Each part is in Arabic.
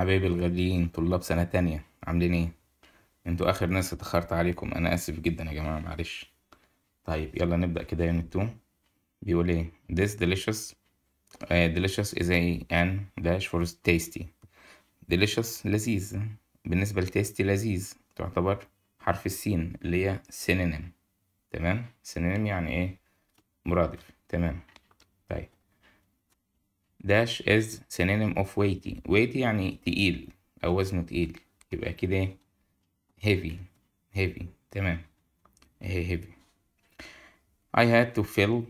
حبايبي الغاليين طلاب سنة تانية عاملين ايه؟ انتوا اخر ناس اتأخرت عليكم انا اسف جدا يا جماعة معلش طيب يلا نبدأ كده يوم التوم بيقول ايه this delicious uh, delicious is a an dash for tasty delicious لذيذ بالنسبة لتيستي لذيذ تعتبر حرف السين اللي هي synonym تمام synonym يعني ايه مرادف تمام طيب داش از سينينيم اوف ويتي ويتي يعني تقيل او وزنه تقيل يبقى كده هيفي هيفي تمام هي إيه هيفي I had to fill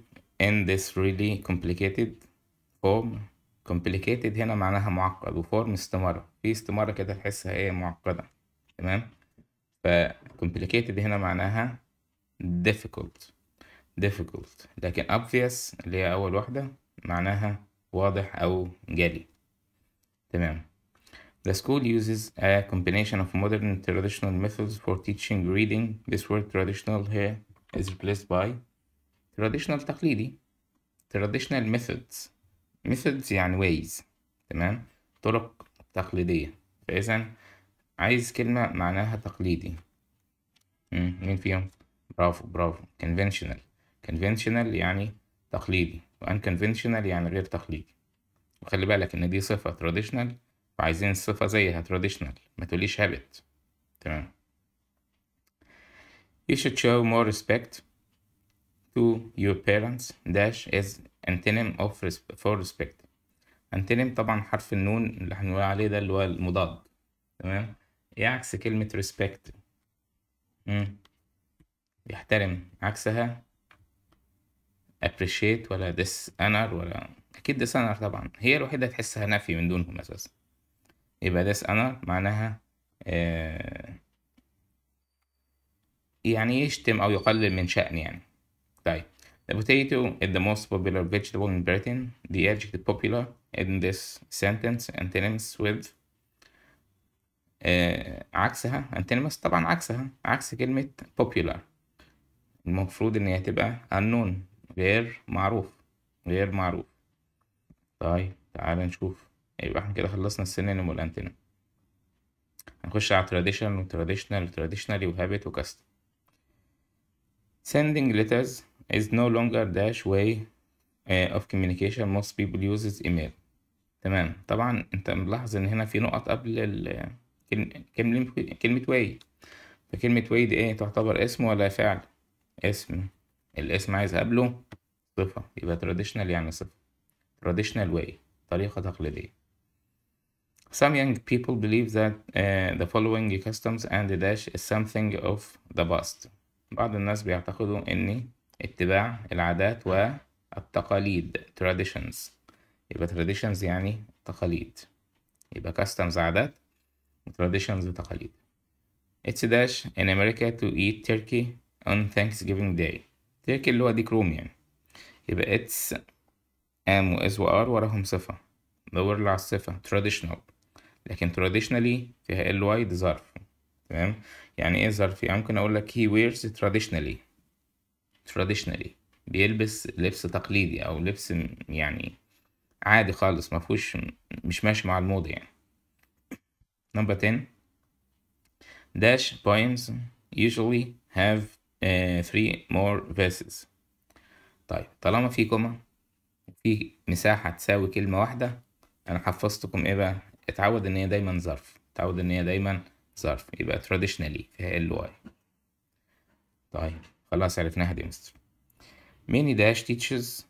in this really complicated form complicated هنا معناها معقد وform استمارة في استمارة كده تحسها ايه معقدة تمام ف complicated هنا معناها difficult difficult لكن obvious اللي هي اول واحدة معناها واضح أو جلي تمام The school uses a combination of modern and traditional methods for teaching reading. This word traditional here is replaced by traditional تقليدي traditional methods methods يعني ways تمام طرق تقليدية فإذا عايز كلمة معناها تقليدي مين فيهم برافو برافو conventional conventional يعني تقليدي unconventional يعني غير تقليدي وخلي بالك ان دي صفه تراديشنال فعايزين الصفه زيها تراديشنال ما تقوليش هابت تمام you should show more respect to your parents dash is antonym of for respect antonym طبعا حرف النون اللي هنقول عليه ده اللي هو المضاد تمام يعكس كلمة respect يحترم عكسها ابريشيت ولا ديس انر ولا اكيد ديس انر طبعا هي الوحيده تحسها نفي من دونهم اساسا يبقى ديس انر معناها آه، يعني يشتم او يقلل من شأن يعني طيب The potato is the most popular vegetable in Britain. The adjective popular in this sentence antonyms with آه عكسها antonyms طبعا عكسها عكس كلمة popular المفروض ان هي تبقى unknown غير معروف غير معروف طيب تعال نشوف يبقى احنا كده خلصنا السينونيم والانتينم هنخش على تراديشنال وتراديشنال وتراديشنالي وهابت وكاستم sending letters is no longer dash way uh, of communication most people uses email تمام طبعا انت ملاحظ ان هنا في نقط قبل ال كلمة كلمة way فكلمة way دي ايه تعتبر اسم ولا فعل اسم الاسم عايز قبله صفة يبقى traditional يعني صفة traditional way طريقة تقليدية Some young people believe that uh, the following customs and the dash is something of the past. بعض الناس بيعتقدوا إن اتباع العادات والتقاليد traditions يبقى traditions يعني تقاليد يبقى customs عادات traditions تقاليد. It's a dash in America to eat turkey on Thanksgiving Day. ديركل اللي هو دي كروم يعني يبقى اتس ام واس وار وراهم صفة دور على الصفة traditional لكن traditionally فيها ال واي دي ظرف تمام يعني ايه ظرف يعني ممكن اقول لك هي ويرز traditionally traditionally بيلبس لبس تقليدي او لبس يعني عادي خالص ما فيهوش مش ماشي مع الموضة يعني نمبر 10 داش poems usually have آه، three more verses طيب طالما في كومة وفي مساحة تساوي كلمة واحدة أنا حفظتكم إيه بقى؟ اتعود إن هي دايما ظرف اتعود إن هي دايما ظرف يبقى traditionally فيها ال واي طيب خلاص عرفناها دي مستر many dash teachers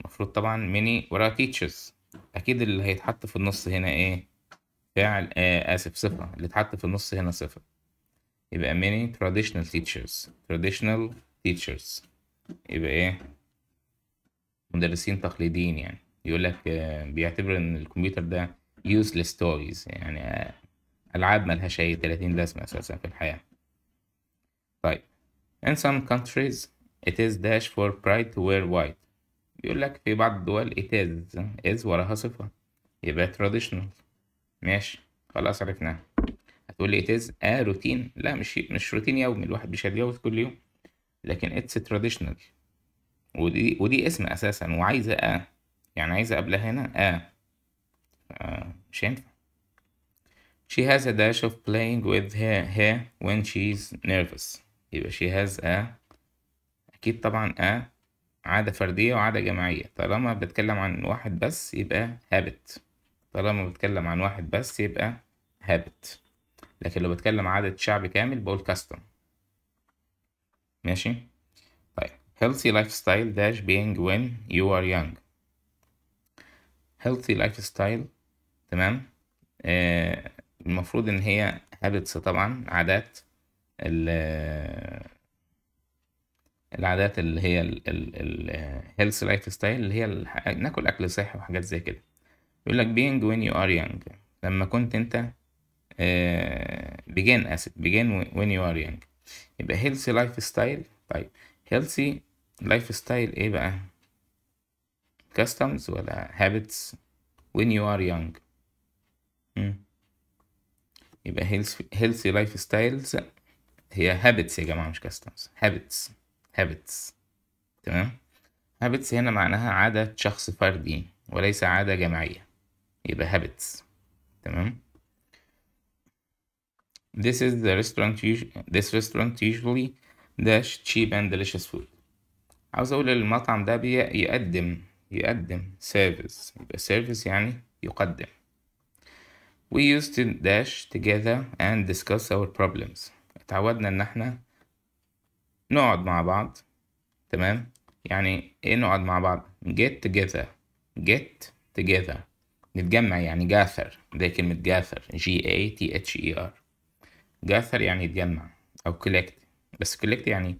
المفروض طبعا many ورا teachers أكيد اللي هيتحط في النص هنا إيه؟ فعل آه آسف صفة اللي اتحط في النص هنا صفة يبقى many traditional teachers traditional teachers يبقى ايه مدرسين تقليديين يعني يقول لك آه، بيعتبر ان الكمبيوتر ده useless toys يعني آه، العاب ملهاش اي 30 لازمه اساسا في الحياه طيب in some countries it is dash for pride to wear white بيقول لك في بعض الدول it is is وراها صفه يبقى traditional ماشي خلاص عرفناها تقول لي it اه روتين لا مش مش روتين يومي الواحد مش هيتجوز كل يوم لكن اتس تراديشنال ودي ودي اسم اساسا وعايزه ا يعني عايزه قبلها هنا اه, آه مش هينفع she has a dash of playing with her hair when she's nervous يبقى she has a اكيد طبعا a عادة فردية وعادة جماعية طالما بتكلم عن واحد بس يبقى habit طالما بتكلم عن واحد بس يبقى habit لكن لو بتكلم عدد شعب كامل بقول كاستم ماشي طيب healthy lifestyle dash being when you are young healthy lifestyle تمام آه المفروض ان هي habits طبعا عادات العادات اللي هي الهيلث لايف ستايل اللي هي ناكل اكل صحي وحاجات زي كده يقول لك being when you are young لما كنت انت بيجين اسيد بيجين وين يو ار يونج يبقى هيلثي لايف ستايل طيب هيلثي لايف ستايل ايه بقى كاستمز ولا هابتس وين يو ار يونج يبقى هيلثي لايف ستايلز هي هابتس يا جماعه مش كاستمز هابتس هابتس تمام هابتس هنا معناها عادة شخص فردي وليس عادة جماعية يبقى هابتس تمام This is the restaurant usually, this restaurant usually dash cheap and delicious food عاوز اقول المطعم ده بيقدم يقدم service يبقى service يعني يقدم We used to dash together and discuss our problems اتعودنا ان احنا نقعد مع بعض تمام يعني ايه نقعد مع بعض get together get together نتجمع يعني gather ده كلمة gather G A T H E R جاثر يعني يتجمع أو كولكت بس كولكت يعني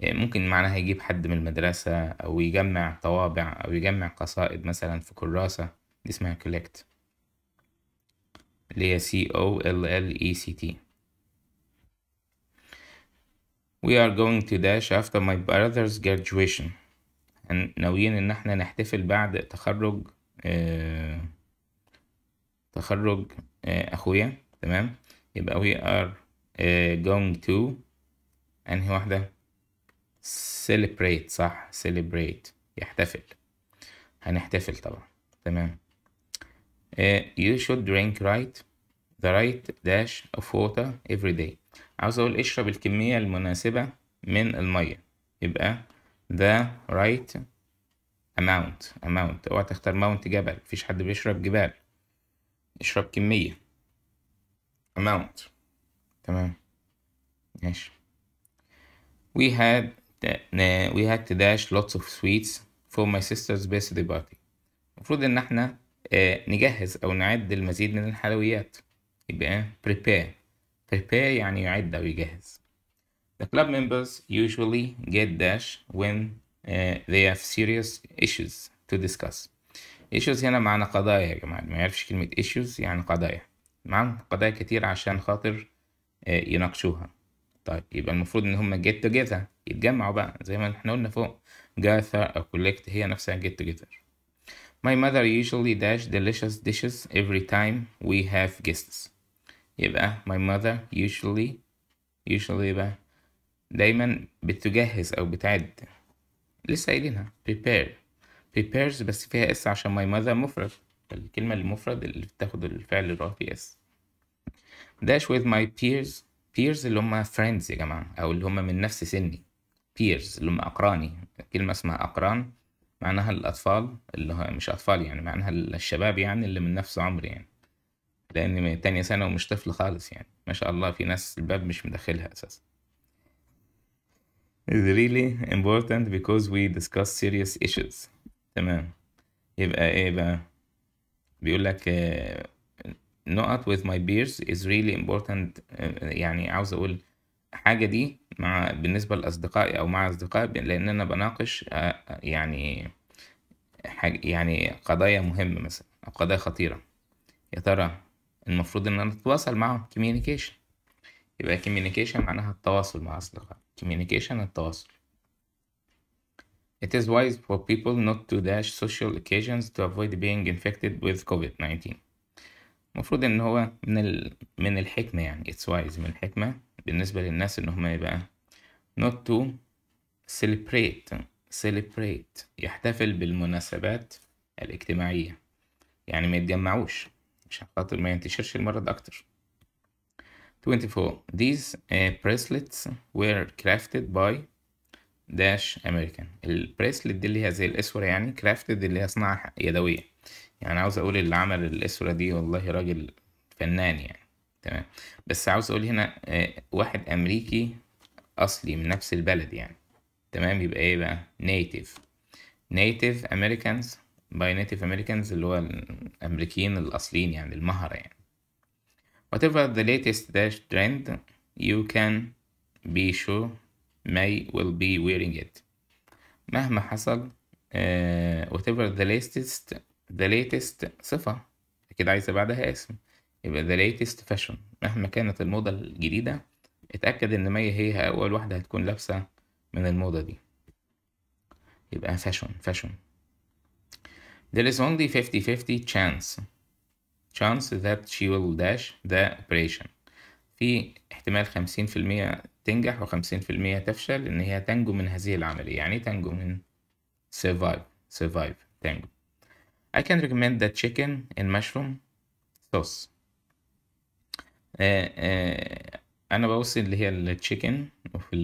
آه، ممكن معناها يجيب حد من المدرسة أو يجمع طوابع أو يجمع قصائد مثلا في كراسة دي اسمها كولكت اللي هي C O L L E C T We are going to dash after my brother's graduation ناويين إن احنا نحتفل بعد تخرج اه تخرج اه أخويا تمام يبقى we are uh, going to أنهي واحدة celebrate صح celebrate يحتفل هنحتفل طبعا تمام uh, you should drink right the right dash of water every day عاوز أقول اشرب الكمية المناسبة من المية يبقى the right amount amount اوعى تختار mount جبل مفيش حد بيشرب جبال اشرب كمية amount تمام ماشي we had we had to dash lots of sweets for my sister's birthday party المفروض ان احنا نجهز او نعد المزيد من الحلويات يبقى prepare prepare يعني يعد او يجهز the club members usually get dash when uh, they have serious issues to discuss issues هنا معنى قضايا يا جماعة ما يعرفش كلمة issues يعني قضايا معاهم قضايا كتير عشان خاطر آه، يناقشوها طيب يبقى المفروض ان هما get together يتجمعوا بقى زي ما احنا قلنا فوق جاثا او كوليكت هي نفسها get together my mother usually dash delicious dishes every time we have guests يبقى my mother usually usually يبقى دايما بتجهز او بتعد لسه قايلينها prepare prepares بس فيها اس عشان my mother مفرد الكلمة المفرد اللي بتاخد الفعل الرافي اس داش with my peers peers اللي هم friends يا جماعة أو اللي هم من نفس سني peers اللي هم أقراني كلمة اسمها أقران معناها الأطفال اللي هو مش أطفال يعني معناها الشباب يعني اللي من نفس عمري يعني لأن تانية سنة ومش طفل خالص يعني ما شاء الله في ناس الباب مش مدخلها أساسا is really important because we discuss serious issues تمام يبقى ايه بقى بيقول لك آه، نقط with my peers is really important آه، يعني عاوز اقول حاجة دي مع بالنسبة لأصدقائي أو مع أصدقائي لأن أنا بناقش آه، آه، يعني حاجة يعني قضايا مهمة مثلا أو قضايا خطيرة يا ترى المفروض إن أنا أتواصل معهم communication يبقى communication معناها التواصل مع أصدقائي communication التواصل It is wise for people not to dash social occasions to avoid being infected with COVID-19 المفروض ان هو من ال... من الحكمة يعني اتس وايز من الحكمة بالنسبة للناس ان هم يبقى not to celebrate celebrate يحتفل بالمناسبات الاجتماعية يعني ما يتجمعوش عشان خاطر ما ينتشرش المرض أكتر 24 these uh, bracelets were crafted by dash American البريسلت دي اللي هي زي الأسورة يعني كرافتد اللي هي صناعة يدوية يعني عاوز اقول اللي عمل الاسوره دي والله راجل فنان يعني تمام بس عاوز اقول هنا آه، واحد امريكي اصلي من نفس البلد يعني تمام يبقى ايه بقى نيتيف نيتيف امريكانز باي نيتيف امريكانز اللي هو الامريكيين الاصليين يعني المهرة يعني whatever the latest dash trend you can be sure may will be wearing it مهما حصل uh, whatever the latest the latest صفة أكيد عايزة بعدها اسم يبقى the latest fashion مهما كانت الموضة الجديدة اتأكد إن مية هي أول واحدة هتكون لابسة من الموضة دي يبقى fashion fashion There is only 50-50 chance chance that she will dash the operation في احتمال خمسين في المية تنجح وخمسين في المية تفشل إن هي تنجو من هذه العملية يعني تنجو من survive survive تنجو I can recommend the chicken and mushroom sauce آه uh, آه uh, انا بوصل اللي هي التشيكن وفي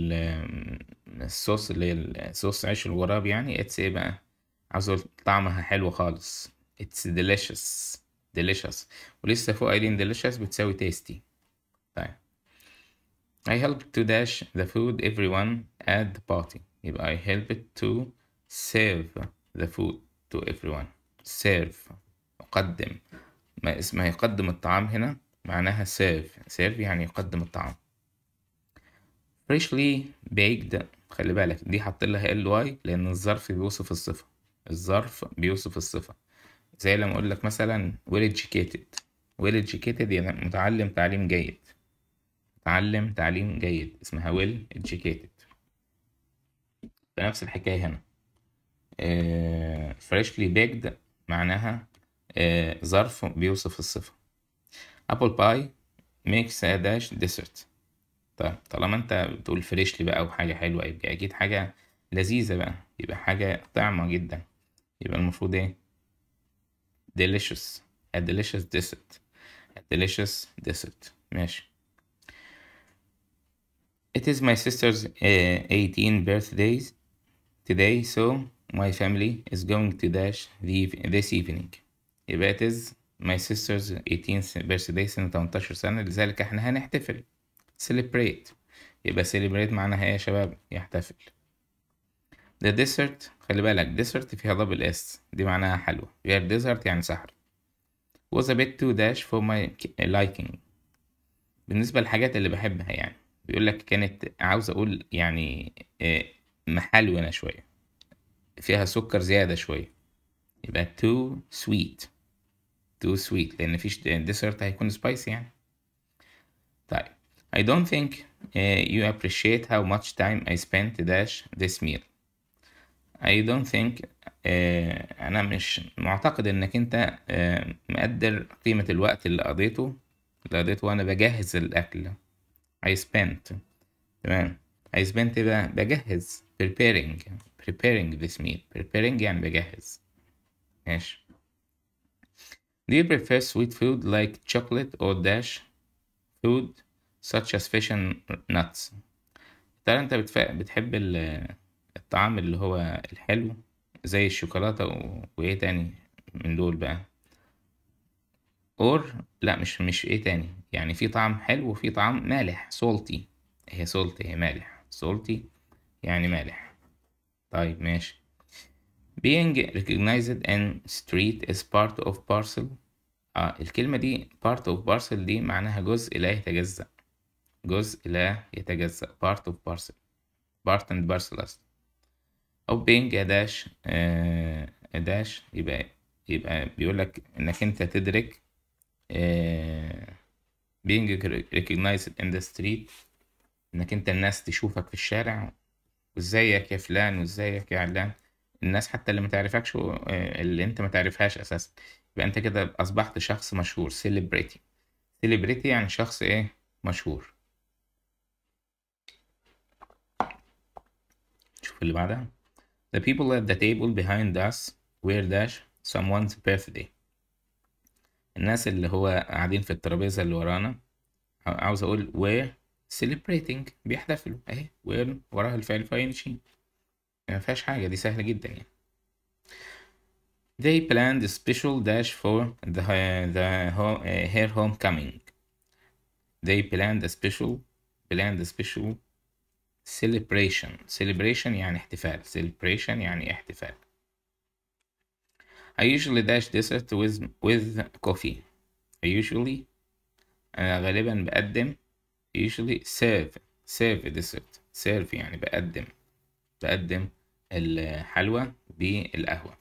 الصوص um, اللي هي صوص عيش الغراب يعني اتس ايه بقى عاوز طعمها حلو خالص اتس delicious delicious ولسه فوق قايلين delicious بتساوي تيستي طيب I helped to dash the food everyone at the party يبقى I helped to serve the food to everyone سيرف أقدم ما اسمها يقدم الطعام هنا معناها سيرف سيرف يعني يقدم الطعام freshly baked خلي بالك دي حاطين لها ال واي لأن الظرف بيوصف الصفة الظرف بيوصف الصفة زي لما أقول لك مثلا well educated well educated يعني متعلم تعليم جيد متعلم تعليم جيد اسمها well educated نفس الحكاية هنا فريشلي آه، بيكد معناها آه، ظرف بيوصف الصفة أبل باي ميكس داش ديسرت طيب طالما أنت بتقول فريشلي بقى وحاجة حلوة يبقى أكيد حاجة لذيذة بقى يبقى حاجة طعمة جدا يبقى المفروض إيه delicious a delicious dessert a delicious dessert ماشي It is my sister's uh, آه، 18 birthdays today so My family is going to Dash this evening. يبقى it is my sister's 18th birthday سنة 18 سنة لذلك احنا هنحتفل. Celebrate. يبقى celebrate معناها ايه يا شباب؟ يحتفل. The dessert خلي بالك dessert فيها دبل اس دي معناها حلوة غير dessert يعني سحر. was a bit too dash for my liking. بالنسبة للحاجات اللي بحبها يعني بيقول لك كانت عاوز اقول يعني آه، محلونة شوية. فيها سكر زيادة شوية يبقى too sweet too sweet لأن فيش ديسرت هيكون سبايسي يعني طيب I don't think uh, you appreciate how much time I spent dash this meal I don't think uh, أنا مش معتقد إنك أنت uh, مقدر قيمة الوقت اللي قضيته اللي قضيته وأنا بجهز الأكل I spent تمام I spent بجهز preparing preparing this meal preparing يعني بجهز ماشي Do you prefer sweet food like chocolate or dash food such as fish and nuts ترى طيب انت بتحب الطعام اللي هو الحلو زي الشوكولاتة و... وايه تاني من دول بقى or لا مش مش ايه تاني يعني في طعم حلو وفي طعم مالح salty هي سولتي هي مالح سولتي يعني مالح طيب ماشي being recognized in street is part of parcel اه الكلمة دي part of parcel دي معناها جزء لا يتجزأ جزء لا يتجزأ part of parcel part and parcel أصلا أو being a dash آه a dash يبقى يبقى بيقولك إنك أنت تدرك آه being recognized in the street إنك أنت الناس تشوفك في الشارع وازيك يا فلان وازيك يا علان الناس حتى اللي ما تعرفكش آه، اللي انت ما تعرفهاش اساسا يبقى انت كده اصبحت شخص مشهور سيلبريتي سيلبريتي يعني شخص ايه مشهور شوف اللي بعدها The people at the table behind us were dash someone's birthday الناس اللي هو قاعدين في الترابيزة اللي ورانا عاوز اقول were celebrating بيحتفلوا اهي ويرن وراها الفعل فاينشين ما فيهاش حاجة دي سهلة جدا يعني They planned a special dash for the, the home, uh, eh, her homecoming. They planned a special planned a special celebration. Celebration يعني احتفال. Celebration يعني احتفال. I usually dash dessert with with coffee. I usually أنا غالبا بقدم usually serve serve dessert serve يعني بقدم بقدم الحلوى بالقهوة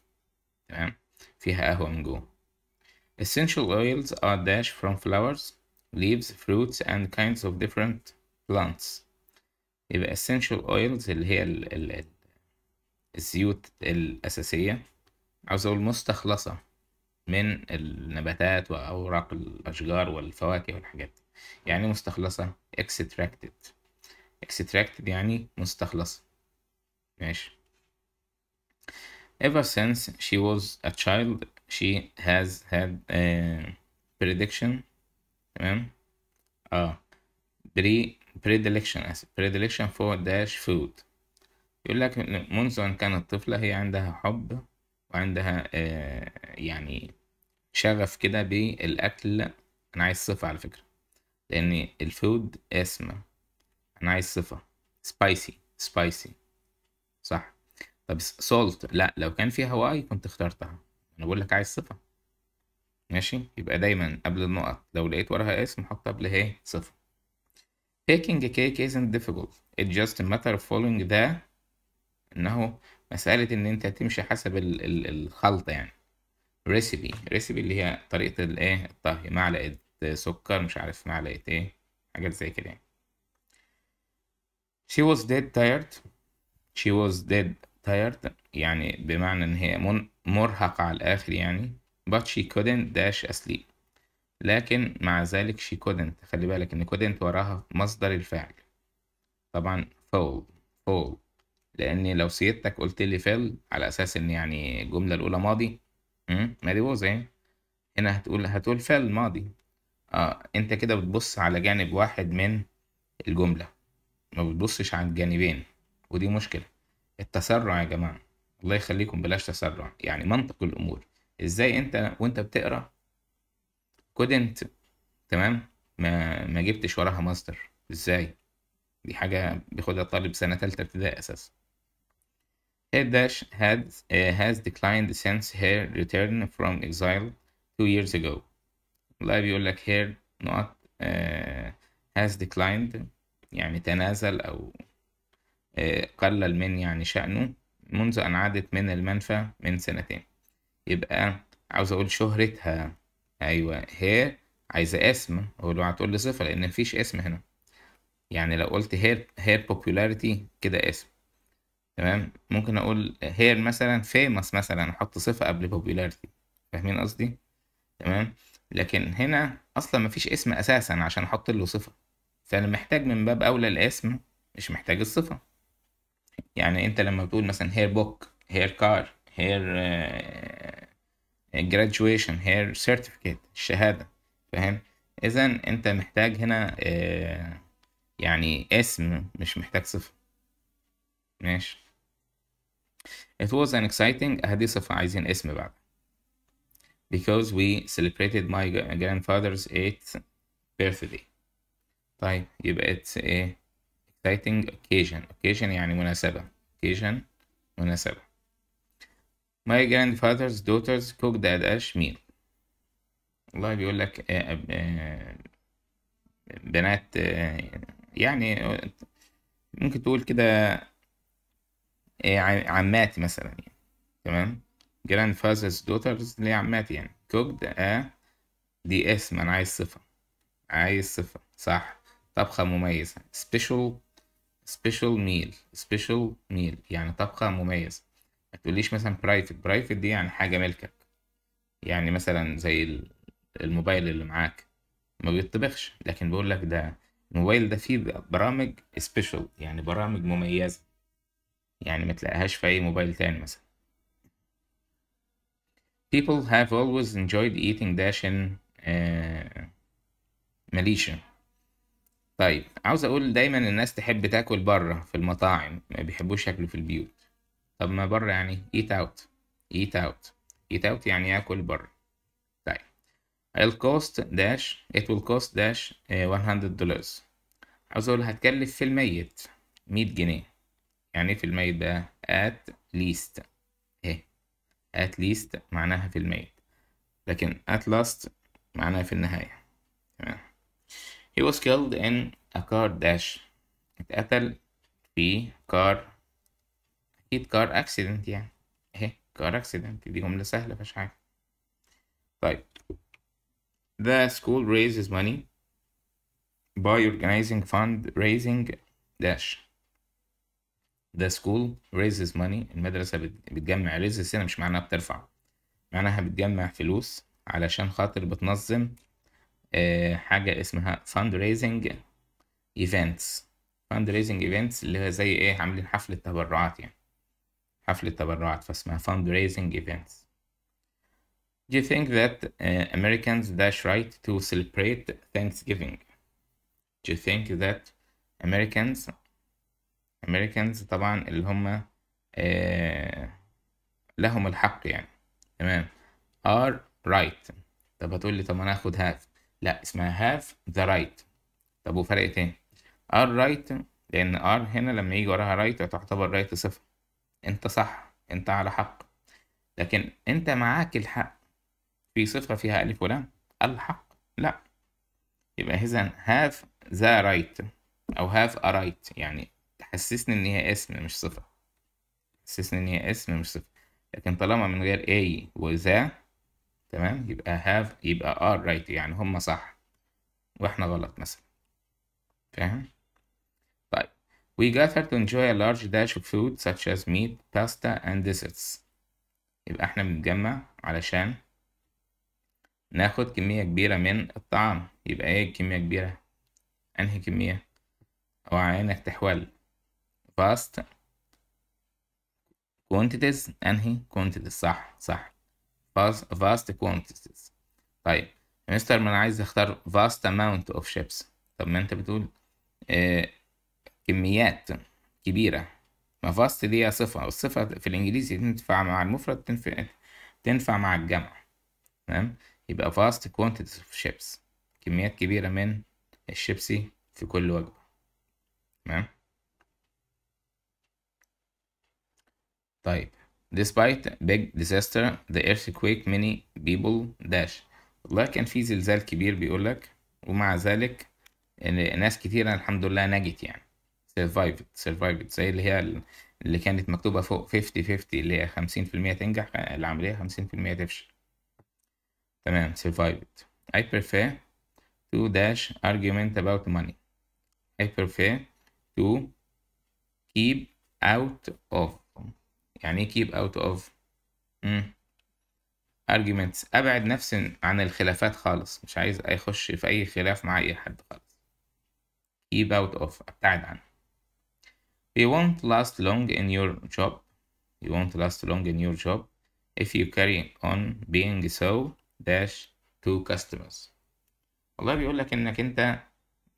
تمام فيها قهوة من جوه essential oils are dash from flowers leaves fruits and kinds of different plants يبقى essential oils اللي هي ال ال الزيوت الأساسية عاوز أقول مستخلصة من النباتات وأوراق الأشجار والفواكه والحاجات دي يعني مستخلصة extracted extracted يعني مستخلصة ماشي ever since she was a child she has had a prediction تمام اه pre predilection اسف predilection for dash food يقول لك منذ ان كانت طفلة هي عندها حب وعندها آه، يعني شغف كده بالأكل أنا عايز صفة على فكرة لان الفود اسم انا عايز صفة سبايسي سبايسي صح طب سولت لا لو كان فيها واي كنت اخترتها انا بقول لك عايز صفة ماشي يبقى دايما قبل النقط لو لقيت وراها اسم حط قبل ايه صفة Baking a cake isn't difficult it just a matter of following the انه مسألة ان انت تمشي حسب الخلطة يعني recipe recipe اللي هي طريقة الايه الطهي معلقة سكر مش عارف معلقة ايه حاجات زي كده يعني she was dead tired she was dead tired يعني بمعنى ان هي مرهقة على الاخر يعني but she couldn't dash asleep لكن مع ذلك she couldn't خلي بالك ان couldn't وراها مصدر الفعل طبعا fall fall لان لو سيادتك قلت لي fell على اساس ان يعني الجمله الاولى ماضي ماضي بوظ يعني هنا هتقول هتقول fell ماضي اه انت كده بتبص على جانب واحد من الجملة ما بتبصش على الجانبين ودي مشكلة التسرع يا جماعة الله يخليكم بلاش تسرع يعني منطق الأمور ازاي انت وانت بتقرا كودنت تمام ما ما جبتش وراها ماستر ازاي دي حاجة بياخدها طالب سنة تالتة ابتدائي أساسا Head Dash had, uh, has declined since her return from exile two years ago. والآي بيقول لك هير نقط هاز ديكلايند يعني تنازل أو آه، قلل من يعني شأنه منذ أن عادت من المنفى من سنتين يبقى عاوز أقول شهرتها أيوة هير عايزة اسم هو لو هتقول لي صفة لأن مفيش اسم هنا يعني لو قلت هير هير popularity كده اسم تمام ممكن أقول هير مثلا famous مثلا أحط صفة قبل popularity فاهمين قصدي تمام لكن هنا اصلا مفيش اسم اساسا عشان احط له صفه فانا محتاج من باب اولى الاسم مش محتاج الصفه يعني انت لما بتقول مثلا هير بوك هير كار هير جراديويشن هير سيرتيفيكيت الشهاده فاهم اذا انت محتاج هنا آه، يعني اسم مش محتاج صفه ماشي It was an exciting هذه صفة عايزين اسم بعد because we celebrated my grandfather's 8th birthday طيب يبقى it's a exciting occasion occasion يعني مناسبة occasion مناسبة my grandfather's daughters cooked a dash meal والله بيقول لك بنات يعني ممكن تقول كده عماتي مثلا يعني تمام grandfather's daughters اللي هي عماتي يعني cooked a دي اسم أنا عايز صفة عايز صفة صح طبخة مميزة special special meal special meal يعني طبخة مميزة ما تقوليش مثلا برايفت برايفت دي يعني حاجة ملكك يعني مثلا زي الموبايل اللي معاك ما بيطبخش لكن بقول لك ده الموبايل ده فيه برامج سبيشال يعني برامج مميزة يعني ما تلاقيهاش في أي موبايل تاني مثلا people have always enjoyed eating dash in uh, Malaysia طيب عاوز اقول دايما الناس تحب تاكل بره في المطاعم ما بيحبوش ياكلوا في البيوت طب ما بره يعني eat out eat out eat out يعني ياكل بره طيب ال cost dash it will cost dash 100 uh, دولار عاوز اقول هتكلف في الميت 100 جنيه يعني إيه في الميت ده at least at least معناها في الميت لكن at last معناها في النهاية تمام he was killed in a car dash اتقتل في car أكيد car accident يعني اهي car accident دي جملة سهلة مفيش حاجة طيب the school raises money by organizing fundraising dash ده school raises money المدرسة بتجمع raises هنا مش معناها بترفع معناها بتجمع فلوس علشان خاطر بتنظم حاجة اسمها fundraising events fundraising events اللي هي زي ايه عاملين حفلة تبرعات يعني حفلة تبرعات فاسمها fundraising events Do you think that uh, Americans dash right to celebrate Thanksgiving? Do you think that Americans امريكانز طبعا اللي هم آه، لهم الحق يعني تمام ار رايت طب هتقول لي طب انا هاخد هاف لا اسمها هاف ذا رايت طب وفرق ايه ار رايت لان ار هنا لما يجي وراها رايت تعتبر رايت صفر انت صح انت على حق لكن انت معاك الحق في صفة فيها ألف ولام الحق لا يبقى إذا هاف ذا رايت أو هاف ا رايت يعني حسسني ان هي اسم مش صفة حسسني ان هي اسم مش صفة لكن طالما من غير اي وذا تمام يبقى هاف يبقى ار right يعني هما صح واحنا غلط مثلا فاهم طيب we got her to enjoy a large dash of food such as meat pasta and desserts يبقى احنا بنتجمع علشان ناخد كمية كبيرة من الطعام يبقى ايه كمية كبيرة انهي كمية اوعى تحول فاست كوانتيتيز انهي كوانتيتيز صح صح فاست كوانتيتيز طيب يا مستر ما انا عايز اختار فاست اماونت اوف شيبس طب ما انت بتقول آه كميات كبيرة ما فاست دي صفة والصفة في الانجليزي تنفع مع المفرد تنفع تنفع مع الجمع تمام يبقى فاست كوانتيتيز اوف شيبس كميات كبيرة من الشيبسي في كل وجبة تمام طيب despite big disaster the earthquake many people dash والله كان في زلزال كبير بيقول لك ومع ذلك ان ناس كتيرة الحمد لله نجت يعني survived survived زي اللي هي اللي كانت مكتوبة فوق 50 50 اللي هي 50% تنجح العملية 50% تفشل تمام survived I prefer to dash argument about money I prefer to keep out of يعني ايه keep out of مم. arguments ابعد نفسي عن الخلافات خالص مش عايز اخش في اي خلاف مع اي حد خالص keep out of ابتعد عنه you won't last long in your job you won't last long in your job if you carry on being so dash to customers والله بيقول لك انك انت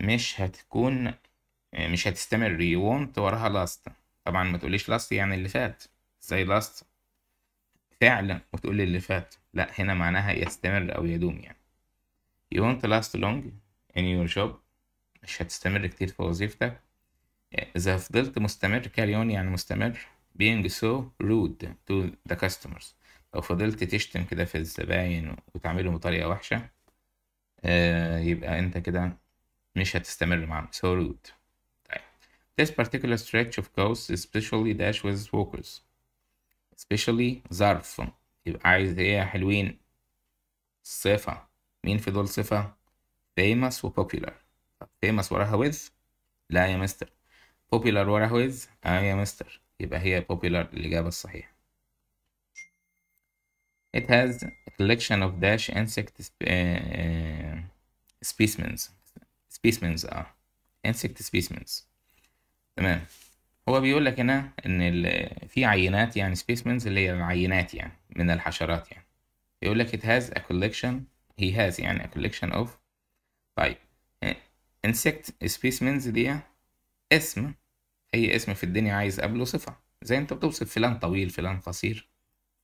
مش هتكون مش هتستمر you won't وراها last طبعا ما تقوليش last يعني اللي فات زي لاست فعلا وتقول اللي فات لا هنا معناها يستمر أو يدوم يعني you won't last long in your job مش هتستمر كتير في وظيفتك إذا فضلت مستمر كاريون يعني مستمر being so rude to the customers لو فضلت تشتم كده في الزباين وتعملهم بطريقة وحشة آه، يبقى أنت كده مش هتستمر معاهم so rude طيب. This particular stretch of coast is specially with walkers especially ظرف يبقى عايز ايه يا حلوين صفة مين في دول صفة famous و popular famous وراها with لا يا مستر popular وراها with اه يا مستر يبقى هي popular الإجابة الصحيحة It has a collection of dash insect specimens specimens اه insect specimens تمام هو بيقول لك هنا ان في عينات يعني سبيسمنز اللي هي العينات يعني من الحشرات يعني بيقول لك it has a collection he has يعني a collection of طيب insect specimens دي اسم اي اسم في الدنيا عايز قبله صفة زي انت بتوصف فلان طويل فلان قصير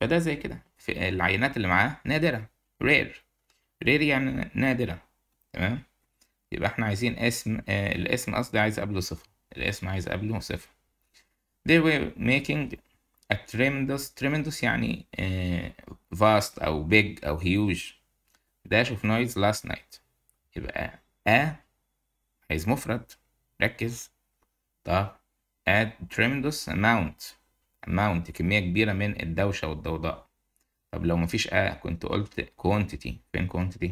فده زي كده العينات اللي معاه نادرة rare rare يعني نادرة تمام يبقى احنا عايزين اسم آه الاسم قصدي عايز قبله صفة الاسم عايز قبله صفة they were making a tremendous tremendous يعني uh, vast أو big أو huge dash of noise last night يبقى a عايز مفرد ركز طب a tremendous amount amount كمية كبيرة من الدوشة والضوضاء طب لو مفيش a كنت قلت quantity فين quantity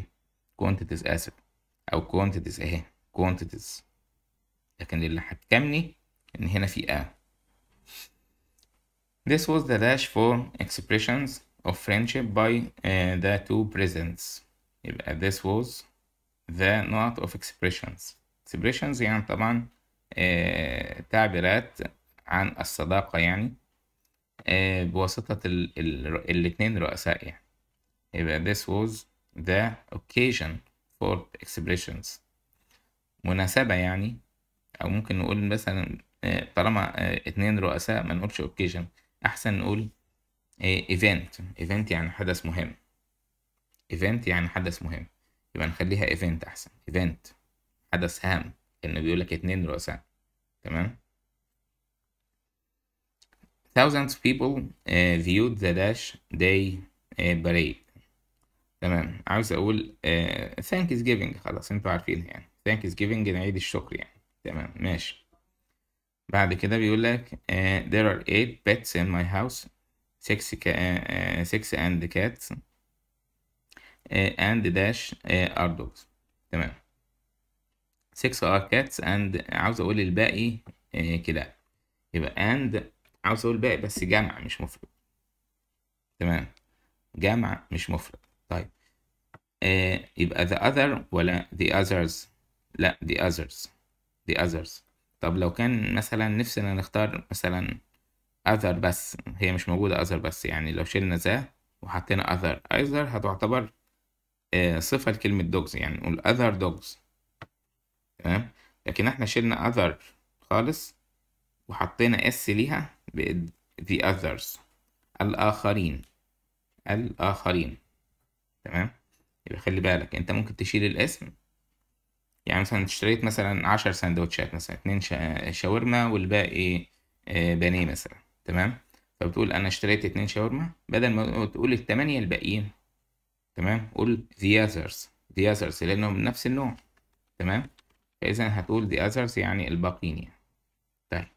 quantities آسف أو quantities أهي quantities لكن اللي هتكمني إن هنا في a This was the dash for expressions of friendship by uh, the two presents يبقى this was the not of expressions expressions يعني طبعا uh, تعبيرات عن الصداقة يعني uh, بواسطة ال ال الاتنين رؤساء يعني يبقى this was the occasion for expressions مناسبة يعني أو ممكن نقول مثلا آه، طالما آه، اتنين رؤساء ما نقولش اوكيجن احسن نقول ايفنت آه، ايفنت يعني حدث مهم ايفنت يعني حدث مهم يبقى نخليها ايفنت احسن ايفنت حدث هام انه بيقول لك اتنين رؤساء تمام thousands of people uh, viewed the dash day uh, parade تمام عاوز اقول uh, thanksgiving خلاص انتوا عارفين يعني thanksgiving عيد الشكر يعني تمام ماشي بعد كده بيقول لك uh, there are eight pets in my house six uh, uh, six and cats uh, and dash uh, are dogs تمام six are cats and عاوز اقول الباقي uh, كده يبقى and عاوز اقول الباقي بس جمع مش مفرد تمام جمع مش مفرد طيب يبقى the other ولا the others لا the others the others طب لو كان مثلا نفسنا نختار مثلا اذر بس هي مش موجودة اذر بس يعني لو شلنا ذا وحطينا اذر اذر هتعتبر آه، صفة لكلمة دوجز يعني نقول اذر دوجز تمام لكن احنا شلنا اذر خالص وحطينا اس ليها بقت the others الآخرين الآخرين تمام يبقى خلي بالك انت ممكن تشيل الاسم يعني مثلا اشتريت مثلا عشر سندوتشات مثلا اتنين شاورما والباقي آه، بانيه مثلا تمام فبتقول انا اشتريت اتنين شاورما بدل ما تقول التمانية الباقيين تمام قول the others the others لانهم من نفس النوع تمام فاذا هتقول the others يعني الباقيين يعني طيب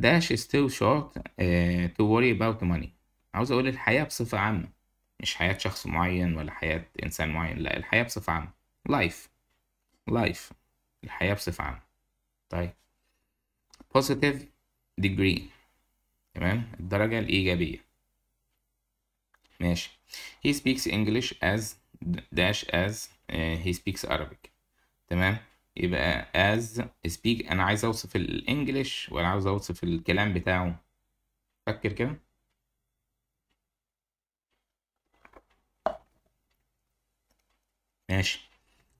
dash is still short آه، to worry about money عاوز اقول الحياة بصفة عامة مش حياة شخص معين ولا حياة انسان معين لا الحياة بصفة عامة life life الحياة بصفة عامة طيب positive degree تمام الدرجة الإيجابية ماشي he speaks English as dash as uh, he speaks Arabic تمام يبقى as speak أنا عايز أوصف الإنجليش ولا عاوز أوصف الكلام بتاعه فكر كده ماشي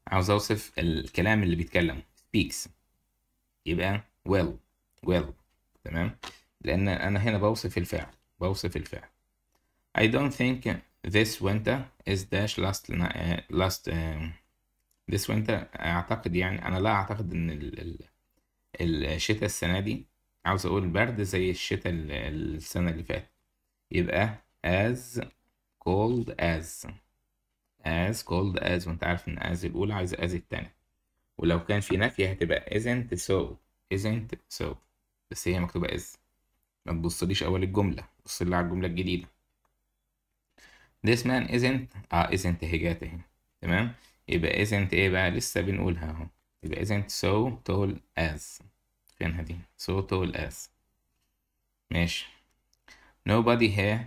عاوز اوصف الكلام اللي بيتكلمه speaks يبقى well well تمام لان انا هنا بوصف الفعل بوصف الفعل I don't think this winter is dash last uh, last um, this winter اعتقد يعني انا لا اعتقد ان ال ال الشتاء السنة دي عاوز اقول برد زي الشتاء السنة اللي فاتت يبقى as cold as as called as وانت عارف ان as الاولى عايز as التانية ولو كان في نفي هتبقى isn't so isn't so بس هي مكتوبة is ما تبصليش اول الجملة بص لي على الجملة الجديدة this man isn't اه isn't هي جات اهي تمام يبقى isn't ايه بقى لسه بنقولها اهو يبقى isn't so tall as فينها دي so tall as ماشي nobody here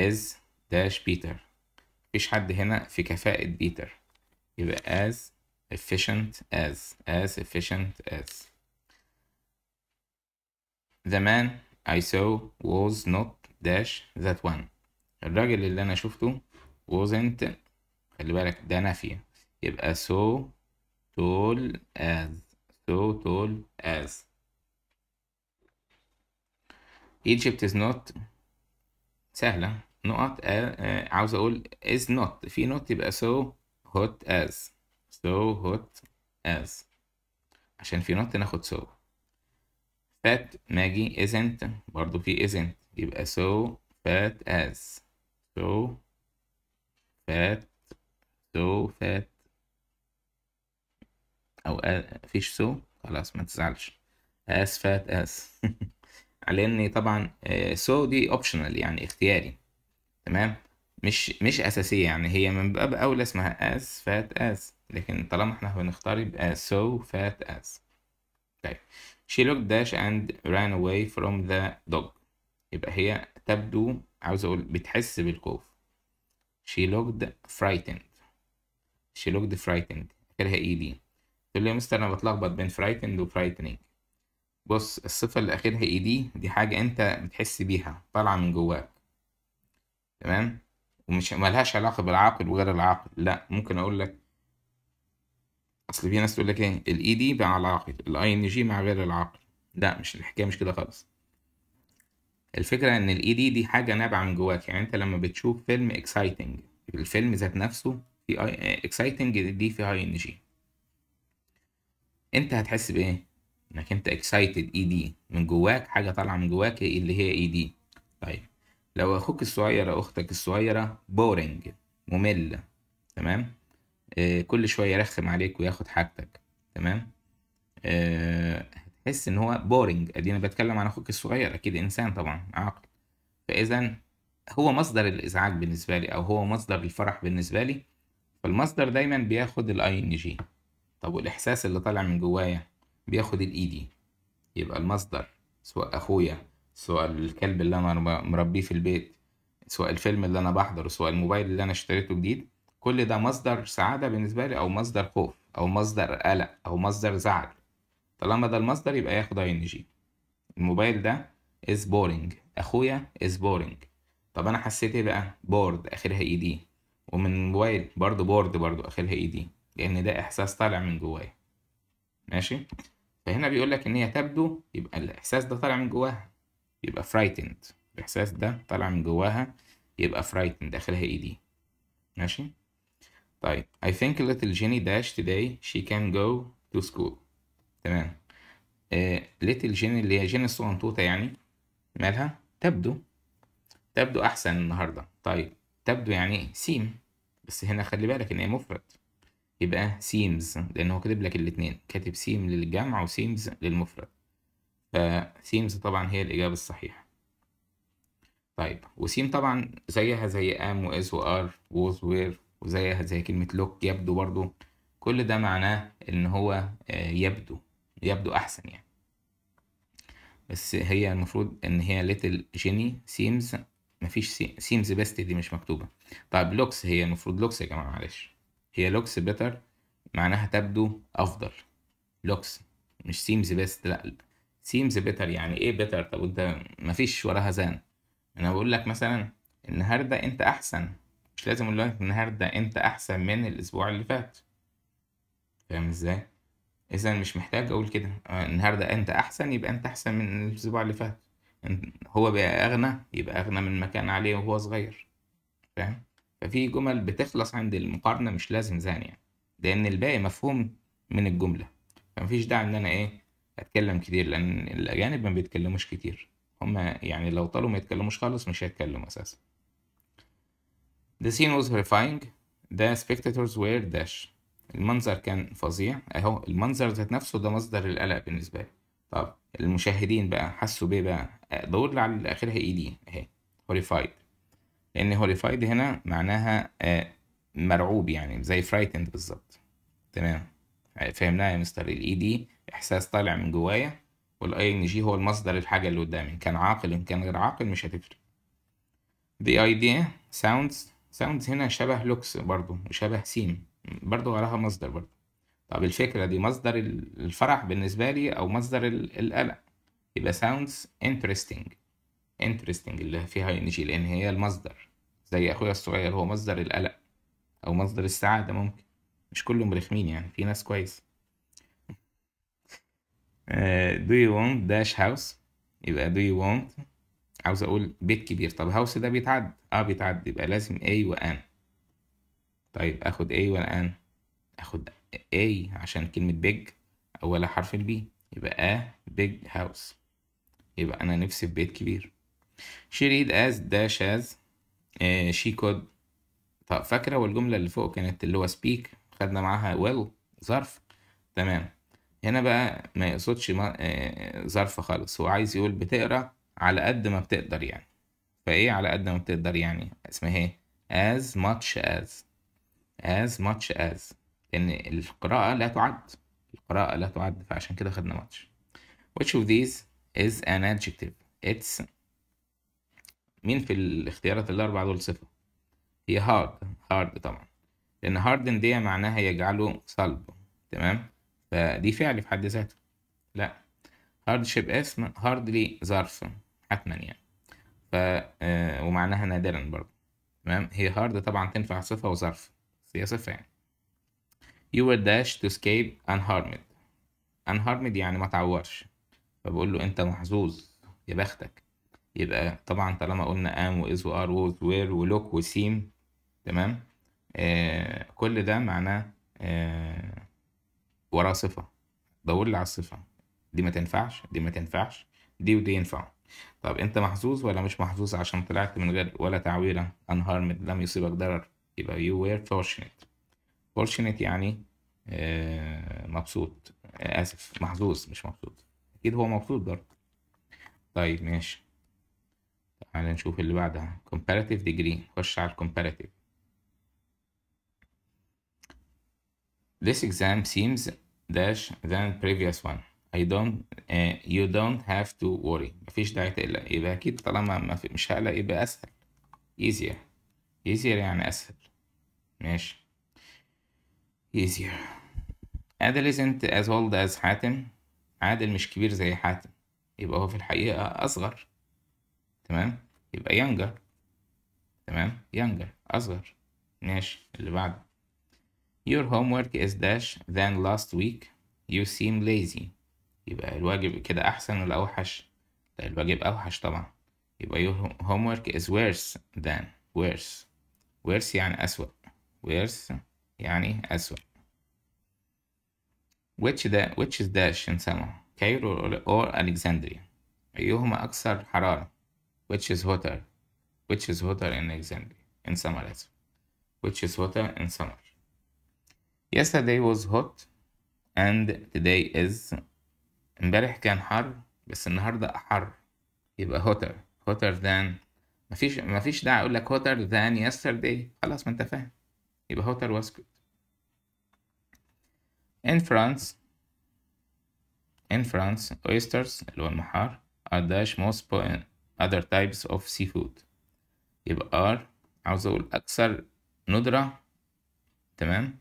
is dash Peter مفيش حد هنا في كفاءة بيتر يبقى as efficient as as efficient as the man I saw was not dash that one الراجل اللي أنا شفته wasn't خلي بالك ده نفي يبقى so tall as so tall as Egypt is not سهلة نقط آه، آه، عاوز اقول is not في not يبقى so hot as so hot as عشان في not ناخد so fat ماجي isn't برضو في isn't يبقى so fat as so fat so fat او آه، فيش so خلاص ما تزعلش as fat as لان طبعا so دي optional يعني اختياري تمام مش مش اساسيه يعني هي من باب اولى اسمها as fat as لكن طالما احنا بنختار يبقى so fat as طيب she looked dash and ran away from the dog يبقى هي تبدو عاوز اقول بتحس بالخوف she looked frightened she looked frightened اخرها اي دي تقول لي يا مستر انا بتلخبط بين frightened و frightening بص الصفه اللي اخرها اي دي دي حاجه انت بتحس بيها طالعه من جواك تمام ومش ملهاش علاقه بالعاقل وغير العاقل لا ممكن اقول لك اصل في ناس تقول لك ايه الاي دي e مع العاقل الاي ان جي مع غير العاقل لا مش الحكايه مش كده خالص الفكره ان الاي دي e دي حاجه نابعه من جواك يعني انت لما بتشوف فيلم اكسايتنج الفيلم ذات نفسه في اكسايتنج دي في اي ان جي انت هتحس بايه انك انت اكسايتد اي دي من جواك حاجه طالعه من جواك اللي هي اي e دي طيب لو أخوك الصغير أو أختك الصغيرة بورينج مملة تمام آه كل شوية يرخم عليك وياخد حاجتك تمام آه تحس إن هو بورينج أدينا بتكلم عن أخوك الصغير أكيد إنسان طبعا عاقل فإذا هو مصدر الإزعاج بالنسبة لي أو هو مصدر الفرح بالنسبة لي فالمصدر دايما بياخد الاي ان جي طب والإحساس اللي طالع من جوايا بياخد الإيدي يبقى المصدر سواء أخويا سواء الكلب اللي انا مربيه في البيت سواء الفيلم اللي انا بحضره سواء الموبايل اللي انا اشتريته جديد كل ده مصدر سعادة بالنسبة لي او مصدر خوف او مصدر قلق او مصدر زعل طالما ده المصدر يبقى ياخد اي ان جي الموبايل ده از بورينج اخويا از بورينج طب انا حسيت ايه بقى بورد اخرها اي دي ومن الموبايل برضو بورد برضو اخرها اي دي لان ده احساس طالع من جوايا ماشي فهنا بيقول لك ان هي تبدو يبقى الاحساس ده طالع من جواها يبقى frightened الإحساس ده طالع من جواها يبقى frightened داخلها إي دي ماشي طيب I think little Jenny dash today she can go to school تمام uh, little Jenny اللي هي جيني الصغنطوطة يعني مالها تبدو تبدو أحسن النهاردة طيب تبدو يعني سيم إيه؟ بس هنا خلي بالك إن هي مفرد يبقى سيمز لأن هو كاتب لك الاتنين كاتب سيم للجمع وسيمز للمفرد فسيمز طبعا هي الإجابة الصحيحة طيب وسيم طبعا زيها زي ام وإز وار ووز وير وزيها زي كلمة لوك يبدو برضو كل ده معناه ان هو آه، يبدو يبدو احسن يعني بس هي المفروض ان هي ليتل جيني سيمز مفيش سيمز بيست دي مش مكتوبة طيب لوكس هي المفروض لوكس يا جماعة معلش هي لوكس بيتر معناها تبدو افضل لوكس مش سيمز بيست لا سيمز بيتر يعني ايه بيتر طب انت مفيش وراها زان انا بقول لك مثلا النهارده انت احسن مش لازم اقول لك النهارده انت احسن من الاسبوع اللي فات فاهم ازاي اذا مش محتاج اقول كده آه، النهارده انت احسن يبقى انت احسن من الاسبوع اللي فات هو بقى اغنى يبقى اغنى من مكان عليه وهو صغير فاهم ففي جمل بتخلص عند المقارنه مش لازم زان يعني لان الباقي مفهوم من الجمله فمفيش داعي ان انا ايه اتكلم كتير لان الاجانب ما بيتكلموش كتير هما يعني لو طالوا ما يتكلموش خالص مش هيتكلموا اساسا The scene was horrifying The spectators were dash المنظر كان فظيع اهو المنظر ذات نفسه ده مصدر القلق بالنسبة لي طب المشاهدين بقى حسوا بيه بقى دور على اخرها اي دي اهي horrified لان horrified هنا معناها آه، مرعوب يعني زي frightened بالظبط تمام آه، فهمناها يا مستر الاي دي احساس طالع من جوايا والاي ان جي هو المصدر الحاجه اللي قدامي كان عاقل ان كان غير عاقل مش هتفرق the idea sounds sounds هنا شبه لوكس برضو وشبه سيم برضو وراها مصدر برضو طب الفكرة دي مصدر الفرح بالنسبة لي أو مصدر القلق يبقى sounds interesting interesting اللي فيها جي لأن هي المصدر زي أخويا الصغير هو مصدر القلق أو مصدر السعادة ممكن مش كلهم رخمين يعني في ناس كويس آه، do you want dash house يبقى do you want عاوز اقول بيت كبير طب هاوس ده بيتعد اه بيتعد يبقى لازم A وان طيب اخد A ولا ان اخد A عشان كلمة بيج اولها حرف البي يبقى A big house يبقى انا نفسي في بيت كبير she read as dash as uh, she could طب فاكرة والجملة اللي فوق كانت اللي هو speak خدنا معاها well ظرف تمام هنا بقى ما يقصدش آه، ظرف خالص هو عايز يقول بتقرا على قد ما بتقدر يعني فايه على قد ما بتقدر يعني اسمها ايه as much as as much as لان القراءه لا تعد القراءه لا تعد فعشان كده خدنا much which of these is an adjective it's مين في الاختيارات الاربعه دول صفه هي hard hard طبعا لان hard دي معناها يجعله صلب تمام فدي فعل في حد ذاته لا شيب اسم هاردلي ظرف حتما يعني ف آه، ومعناها نادرا برضه تمام هي هارد طبعا تنفع صفة وظرف هي صفة يعني يو were dashed to escape unharmed يعني ما تعورش فبقول له انت محظوظ يا بختك يبقى طبعا طالما قلنا ام واز وار ووز وير ولوك وسيم تمام آه كل ده معناه آه ورا صفة دور لي على الصفة دي ما تنفعش دي ما تنفعش دي ودي ينفعوا طب انت محظوظ ولا مش محظوظ عشان طلعت من غير ولا تعويرة unharmed لم يصيبك ضرر يبقى you were fortunate fortunate يعني آه مبسوط آه اسف محظوظ مش مبسوط اكيد هو مبسوط برضه طيب ماشي تعال نشوف اللي بعدها comparative degree خش على comparative This exam seems dash than previous one. I don't uh, you don't have to worry. مفيش داعي تقلق يبقى أكيد طالما ما في مش هقلق يبقى أسهل. Easier. Easier يعني أسهل. ماشي. Easier. Adel isn't as old as حاتم. عادل مش كبير زي حاتم. يبقى هو في الحقيقة أصغر. تمام؟ يبقى younger. تمام؟ younger أصغر. ماشي اللي بعده. Your homework is dash than last week. You seem lazy. يبقى الواجب كده أحسن ولا أوحش؟ الواجب أوحش طبعا. يبقى your homework is worse than worse. worse يعني أسوأ. worse يعني أسوأ. which the which is dash in summer Cairo or, or Alexandria أيهما أكثر حرارة which is hotter which is hotter in Alexandria in summer that's which is hotter in summer yesterday was hot and today is امبارح كان حر بس النهاردة أحر يبقى hotter hotter than مفيش مفيش داعي أقول لك hotter than yesterday خلاص ما أنت فاهم يبقى hotter واسكت in France in France oysters اللي هو المحار are dash most other types of seafood يبقى are عاوز أقول أكثر ندرة تمام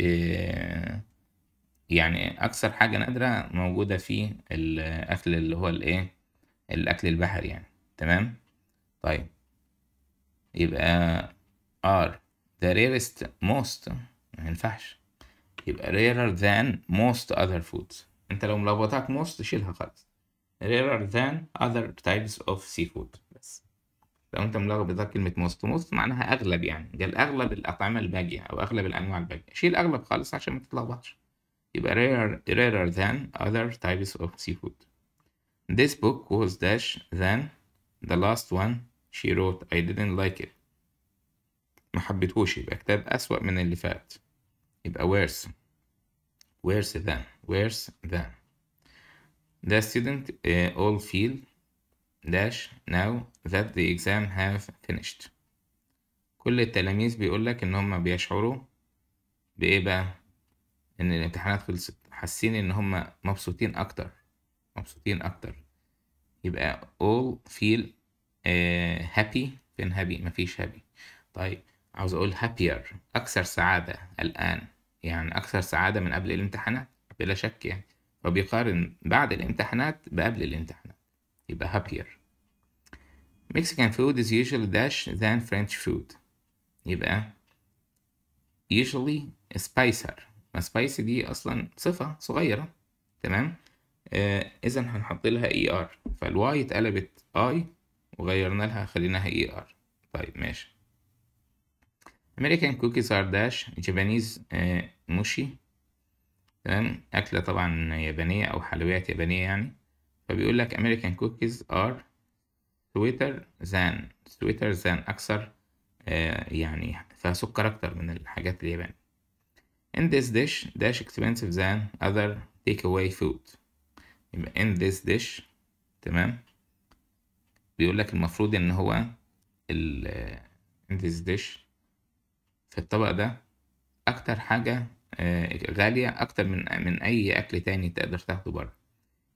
آه، يعني اكثر حاجه نادره موجوده في الاكل اللي هو الايه الاكل البحري يعني تمام طيب يبقى are the rarest most ما ينفعش يبقى rarer than most other foods انت لو ملخبطاك most شيلها خالص rarer than other types of seafood لو انت ملغب اذا كلمه موست موست معناها اغلب يعني قال اغلب الاطعمه الباقيه او اغلب الانواع الباقيه شيل اغلب خالص عشان ما تتلخبطش يبقى rarer, rarer than other types of seafood this book was dash than the last one she wrote I didn't like it ما حبيتهوش يبقى كتاب أسوأ من اللي فات يبقى worse worse than worse than the student uh, all feel داش now that the exam have finished كل التلاميذ بيقول لك إن هم بيشعروا بإيه بقى؟ إن الامتحانات خلصت حاسين إن هم مبسوطين أكتر مبسوطين أكتر يبقى all feel uh, happy فين happy مفيش happy طيب عاوز أقول happier أكثر سعادة الآن يعني أكثر سعادة من قبل الامتحانات بلا شك يعني وبيقارن بعد الامتحانات بقبل الامتحانات يبقى happier Mexican food is usually dash than French food يبقى usually spicer ما spicy دي أصلا صفة صغيرة تمام آه إذا هنحط لها er فالواي اتقلبت I وغيرنا لها خليناها er طيب ماشي American cookies are dash Japanese آه mushi تمام أكلة طبعا يابانية أو حلويات يابانية يعني فبيقول لك American cookies are sweeter than sweeter than أكثر آه، يعني فيها سكر أكتر من الحاجات اليابانية in this dish dash expensive than other takeaway food يبقى in this dish تمام بيقول لك المفروض إن هو ال آه، in this dish في الطبق ده أكتر حاجة آه، غالية أكتر من من أي أكل تاني تقدر تاخده بره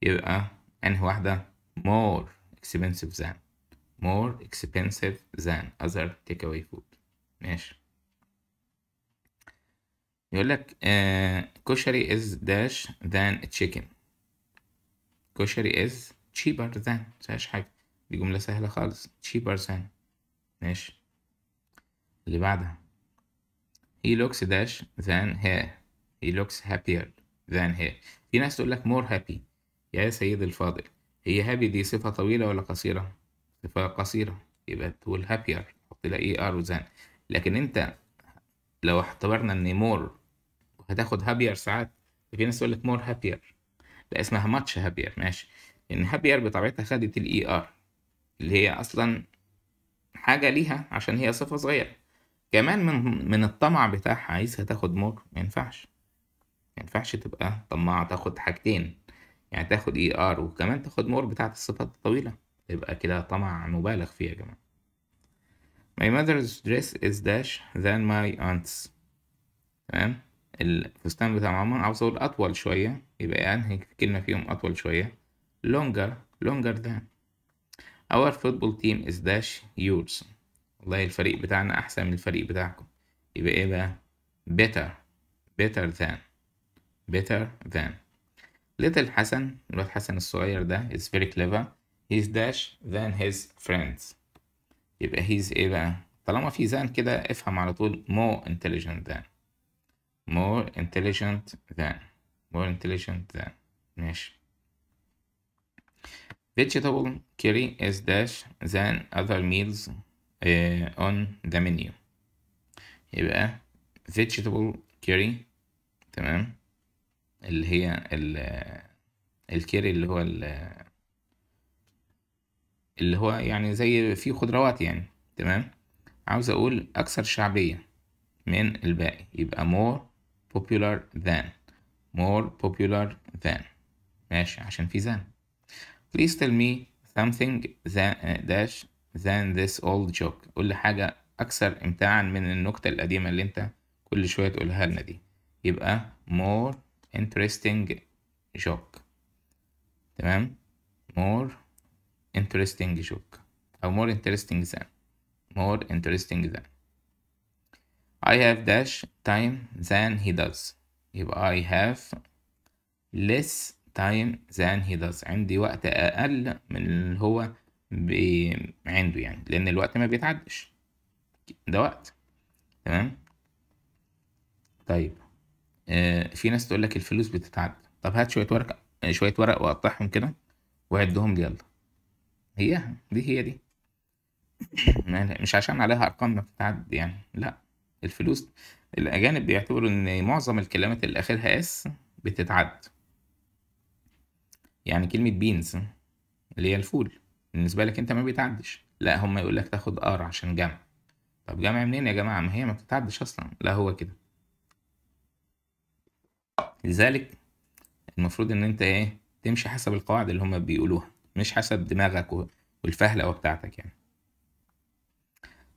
يبقى انهي واحدة more expensive than more expensive than other takeaway food ماشي يقول لك كشري is dash than chicken كشري is cheaper than مفيهاش حاجة دي جملة سهلة خالص cheaper than ماشي اللي بعدها he looks dash than her he looks happier than her في ناس تقول لك more happy يا سيد الفاضل هي هابي دي صفة طويلة ولا قصيرة؟ صفة قصيرة يبقى تقول هابير حط لها اي ار وزان لكن انت لو اعتبرنا ان مور هتاخد هابير ساعات في ناس تقول لك مور هابير لا اسمها ماتش هابير ماشي لان هابير بطبيعتها خدت الاي ار اللي هي اصلا حاجه ليها عشان هي صفه صغيره كمان من من الطمع بتاعها عايزها تاخد مور ما ينفعش ما ينفعش تبقى طماعه تاخد حاجتين يعني تاخد اي e ار وكمان تاخد مور بتاعة الصفات الطويلة يبقى كده طمع مبالغ فيه يا جماعة My mother's dress is dash than my aunt's تمام الفستان بتاع ماما عاوز اقول اطول شوية يبقى انهي يعني كلمة فيهم اطول شوية longer longer than our football team is dash yours والله الفريق بتاعنا احسن من الفريق بتاعكم يبقى ايه بقى better better than better than Little حسن الواد حسن الصغير ده is very clever he's dash than his friends يبقى he's ايه بقى طالما في than كده افهم على طول more intelligent than more intelligent than more intelligent than ماشي vegetable curry is dash than other meals uh, on the menu يبقى vegetable curry تمام اللي هي الكيري اللي هو اللي هو يعني زي في خضروات يعني تمام عاوز اقول اكثر شعبية من الباقي يبقى more popular than more popular than ماشي عشان في than please tell me something than dash than this old joke قول لي حاجة أكثر إمتاعا من النكتة القديمة اللي أنت كل شوية تقولها لنا دي يبقى more interesting joke تمام more interesting joke أو more interesting than more interesting than I have dash time than he does يبقى I have less time than he does عندي وقت أقل من اللي هو بي... عنده يعني لأن الوقت ما بيتعدش ده وقت تمام طيب آه، في ناس تقول لك الفلوس بتتعد طب هات شويه ورق آه، شويه ورق وقطعهم كده وعدهم لي يلا هي دي هي دي مش عشان عليها ارقام ما بتتعد يعني لا الفلوس الاجانب بيعتبروا ان معظم الكلمات اللي اخرها اس بتتعد يعني كلمه بينز اللي هي الفول بالنسبه لك انت ما بيتعدش لا هم يقول لك تاخد ار عشان جمع طب جمع منين يا جماعه ما هي ما بتتعدش اصلا لا هو كده لذلك المفروض ان انت ايه تمشي حسب القواعد اللي هما بيقولوها مش حسب دماغك والفهلوه بتاعتك يعني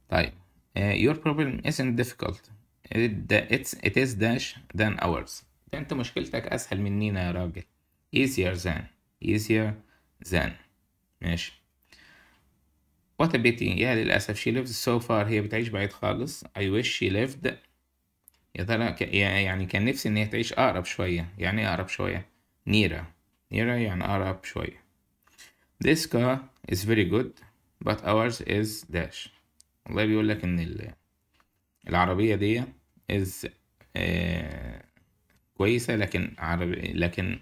طيب uh, your problem isn't difficult it, it's, it is dash than ours ده انت مشكلتك اسهل منينا يا راجل easier than easier than ماشي what a pity يا للأسف she lives so far هي بتعيش بعيد خالص I wish she lived يا ترى يعني كان نفسي إن هي تعيش أقرب شوية يعني إيه أقرب شوية نيرة نيرة يعني أقرب شوية This car is very good but ours is dash والله بيقول لك إن العربية دي is آه، كويسة لكن عربي لكن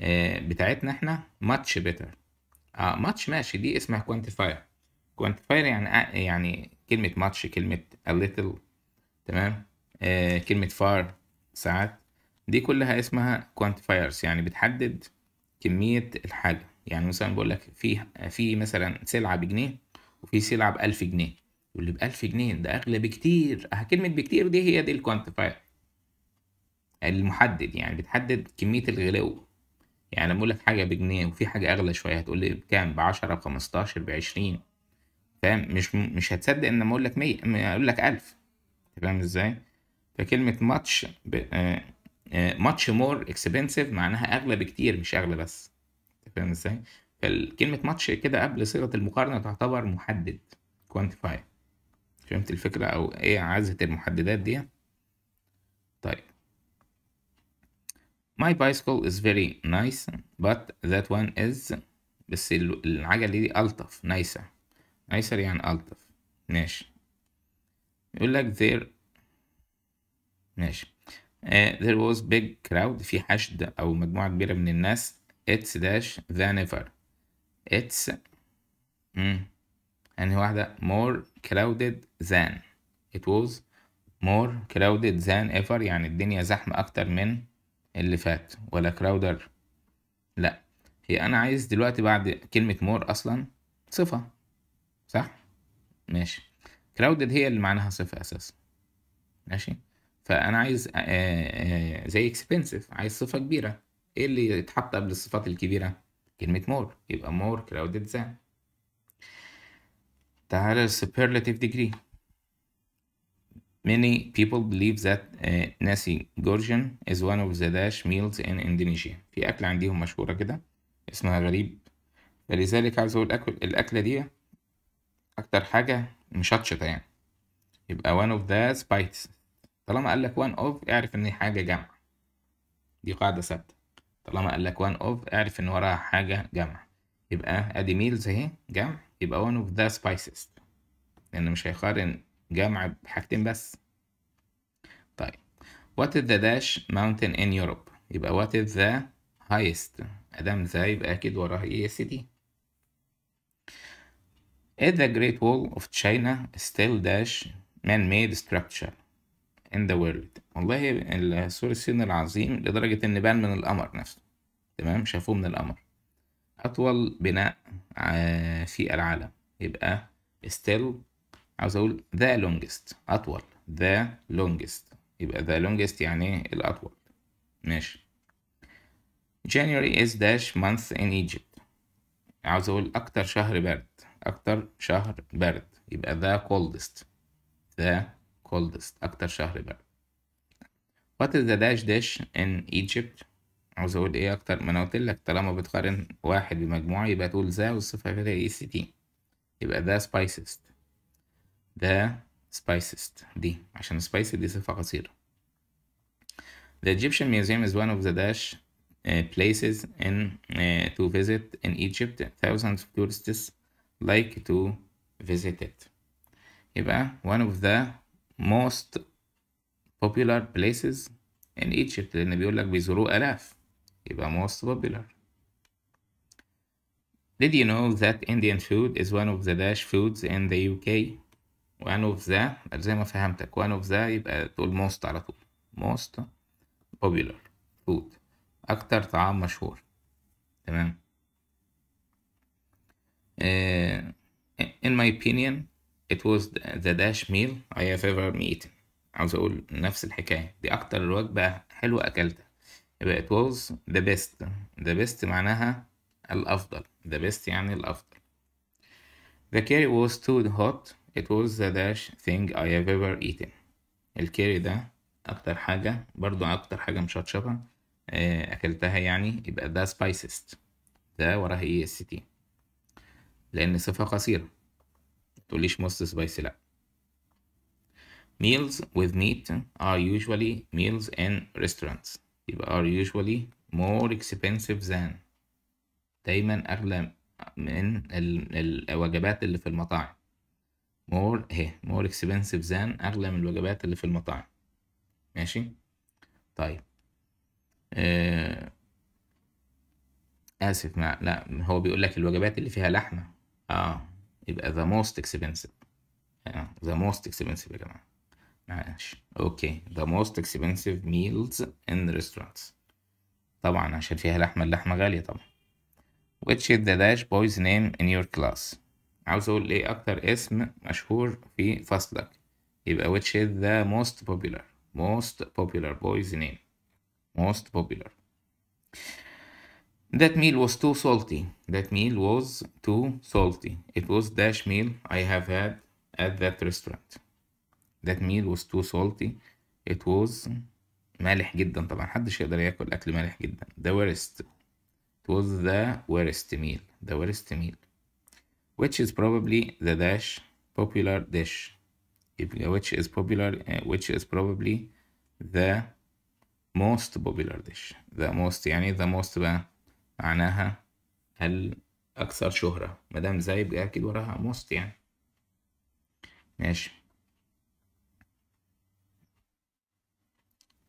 آه، بتاعتنا احنا much better اه ماتش ماشي دي اسمها كوانتيفاير كوانتيفاير يعني يعني كلمة ماتش كلمة a little تمام آه، كلمة فار ساعات دي كلها اسمها كوانتيفايرز يعني بتحدد كمية الحاجة يعني مثلا بقول لك في في مثلا سلعة بجنيه وفي سلعة بألف جنيه واللي بألف جنيه ده أغلى بكتير أه، كلمة بكتير دي هي دي الكوانتيفاير المحدد يعني بتحدد كمية الغلو يعني لما لك حاجة بجنيه وفي حاجة أغلى شوية هتقول لي بكام بعشرة بخمستاشر بعشرين فاهم مش مش هتصدق إن لما أقول لك مية أقول لك ألف فاهم إزاي؟ فكلمة ماتش ماتش مور اكسبنسيف معناها اغلى بكتير مش اغلى بس فاهم ازاي؟ فكلمة ماتش كده قبل صيغة المقارنة تعتبر محدد كوانتيفاي فهمت الفكرة او ايه عزة المحددات دي؟ طيب My bicycle is very nice but that one is بس العجلة دي ألطف نايسر نايسر يعني ألطف ماشي يقول لك there ماشي uh, there was big crowd في حشد أو مجموعة كبيرة من الناس it's dash than ever it's أنهي يعني واحدة more crowded than it was more crowded than ever يعني الدنيا زحمة أكتر من اللي فات ولا crowder لأ هي أنا عايز دلوقتي بعد كلمة more أصلا صفة صح؟ ماشي crowded هي اللي معناها صفة أساسا ماشي فانا عايز آه، آه، زي اكسبنسيف عايز صفه كبيره ايه اللي يتحط قبل الصفات الكبيره كلمه مور يبقى مور كراودد ذان تعالى superlative degree Many people believe that uh, nasi gorjan is one of the dash meals in Indonesia. في أكلة عندهم مشهورة كده اسمها غريب فلذلك عايز أقول أكل الأكلة دي أكتر حاجة مشطشطة يعني يبقى one of the spices طالما قال لك وان اوف اعرف ان حاجة جمع دي قاعدة ثابتة طالما قال لك وان اوف اعرف ان وراها حاجة جمع يبقى ادي ميلز اهي جمع يبقى وان اوف ذا سبايسز لان مش هيقارن جمع بحاجتين بس طيب what is the dash mountain in Europe يبقى what is the highest ادام ذا يبقى اكيد وراها اي اس دي is the great wall of China still dash man made structure in the world والله السور الصين العظيم لدرجة إن بان من القمر نفسه تمام شافوه من القمر أطول بناء في العالم يبقى still عاوز أقول the longest أطول the longest يبقى the longest يعني الأطول ماشي January is dash month in Egypt عاوز أقول أكتر شهر برد أكتر شهر برد يبقى the coldest the called أكتر شهر بقى What is the dash dash in Egypt عاوز أقول إيه أكتر ما أنا قلتلك طالما بتقارن واحد بمجموعة يبقى تقول ذا والصفة فيها إي سي تي يبقى ذا سبايسست ذا سبايسست دي عشان سبايسي دي صفة قصيرة The Egyptian Museum is one of the dash uh, places in uh, to visit in Egypt. Thousands of tourists like to visit it. يبقى one of the most popular places in Egypt لأن بيقول لك بيزوروه آلاف يبقى most popular Did you know that Indian food is one of the dash foods in the UK? one of the زي ما فهمتك one of the يبقى تقول most على طول most popular food أكتر طعام مشهور تمام uh, in my opinion It was the dash meal I have ever eaten عاوز أقول نفس الحكاية دي أكتر وجبة حلوة أكلتها يبقى it was the best the best معناها الأفضل the best يعني الأفضل The curry was too hot it was the dash thing I have ever eaten الكيري ده أكتر حاجة برضو أكتر حاجة مشطشطة آه، أكلتها يعني يبقى ده spiciest ده وراها إيه اس لأن صفة قصيرة تقوليش most spicy لأ meals with meat are usually meals in restaurants يبقى are usually more expensive than دايما أغلى من الوجبات اللي في المطاعم more هي إيه، more expensive than أغلى من الوجبات اللي في المطاعم ماشي طيب آه. آسف ما لا هو بيقول لك الوجبات اللي فيها لحمة اه يبقى the most expensive يعني the most expensive يا جماعة معلش اوكي the most expensive meals in restaurants طبعا عشان فيها لحمة اللحمة غالية طبعا which is the dash boy's name in your class عاوز اقول ايه اكتر اسم مشهور في فصلك يبقى which is the most popular most popular boy's name most popular That meal was too salty. That meal was too salty. It was dash meal I have had at that restaurant. That meal was too salty. It was مالح جدا طبعا محدش يقدر ياكل اكل مالح جدا the worst it was the worst meal the worst meal which is probably the dash popular dish which is popular uh, which is probably the most popular dish the most يعني the most بقى uh, معناها الأكثر شهرة مدام زي يبقى أكيد وراها موست يعني ماشي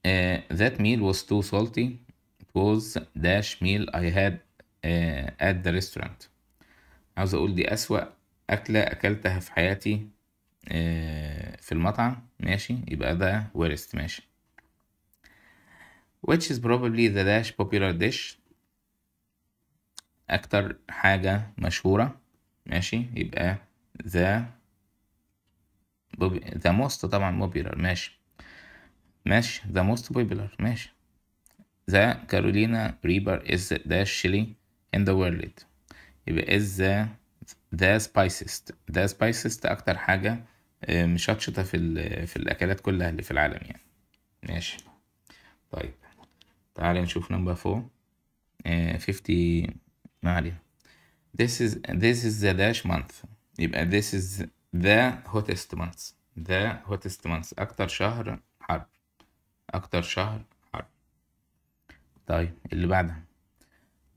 Uh, that meal was too salty. It was dash meal I had uh, at the restaurant. عاوز أقول دي أسوأ أكلة أكلتها في حياتي uh, في المطعم ماشي يبقى ده worst ماشي. Which is probably the dash popular dish أكتر حاجة مشهورة ماشي يبقى ذا ذا موست طبعا popular ماشي ماشي ذا موست popular ماشي ذا كارولينا ريبر از ذا شيلي in the world يبقى از ذا ذا سبايسست ذا سبايسست أكتر حاجة آه، مشطشطة في في الأكلات كلها اللي في العالم يعني ماشي طيب تعالى نشوف نمبر فور فيفتي ما عليها this is this is the dash month يبقى this is the hottest month the hottest month أكتر شهر حر أكتر شهر حر طيب اللي بعدها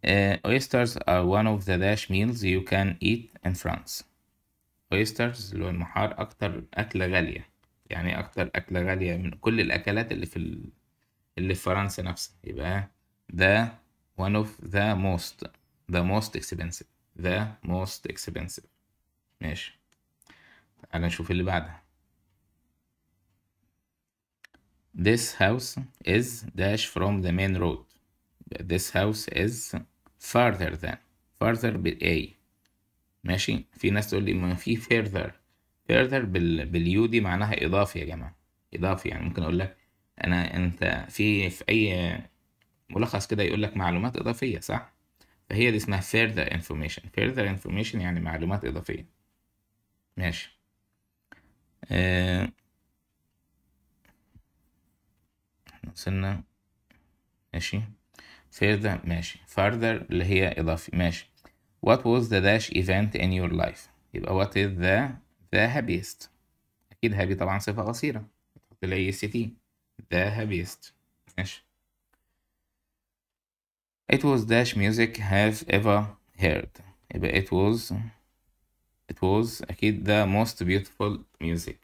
uh, oysters are one of the dash meals you can eat in France oysters اللي هو المحار أكتر أكلة غالية يعني أكتر أكلة غالية من كل الأكلات اللي في اللي في فرنسا نفسها يبقى the one of the most the most expensive the most expensive ماشي تعال نشوف اللي بعدها this house is dash from the main road this house is farther than farther بال A ماشي في ناس تقول لي ما في further further بال باليو دي معناها إضافي يا جماعة إضافي يعني ممكن أقول لك أنا أنت في في أي ملخص كده يقول لك معلومات إضافية صح فهي دي اسمها further information further information يعني معلومات إضافية ماشي احنا وصلنا ماشي further ماشي further اللي هي إضافي ماشي what was the dash event in your life يبقى what is the the happiest أكيد happy طبعا صفة قصيرة تحط لي ست the happiest ماشي it was dash music have ever heard it was it was أكيد the most beautiful music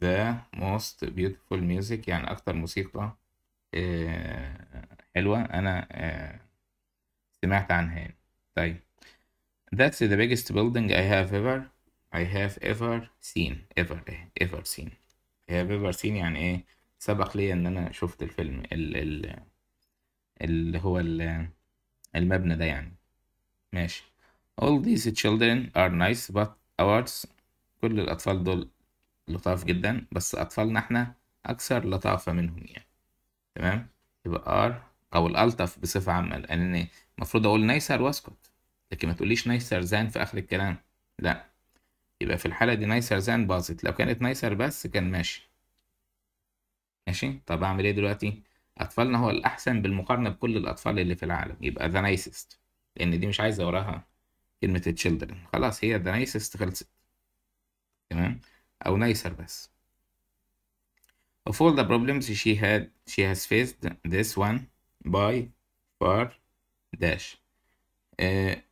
the most beautiful music يعني أكتر موسيقى حلوة أنا سمعت عنها طيب that's the biggest building I have ever I have ever seen ever ever seen I have ever seen يعني إيه سبق لي إن أنا شفت الفيلم ال ال اللي هو ال المبنى ده يعني ماشي all these children are nice but ours كل الأطفال دول لطاف جدا بس أطفالنا احنا أكثر لطافة منهم يعني تمام يبقى are أو الألطف بصفة عامة لأن يعني المفروض أقول نايسر وأسكت لكن ما تقوليش نايسر زان في آخر الكلام لأ يبقى في الحالة دي نايسر زان باظت لو كانت نايسر بس كان ماشي ماشي طب أعمل إيه دلوقتي أطفالنا هو الأحسن بالمقارنة بكل الأطفال اللي في العالم يبقى ذا نايسست لأن دي مش عايزة وراها كلمة تشيلدرن خلاص هي ذا نايسست خلصت تمام أو نايسر بس Of all the problems she had she has faced this one by far dash آه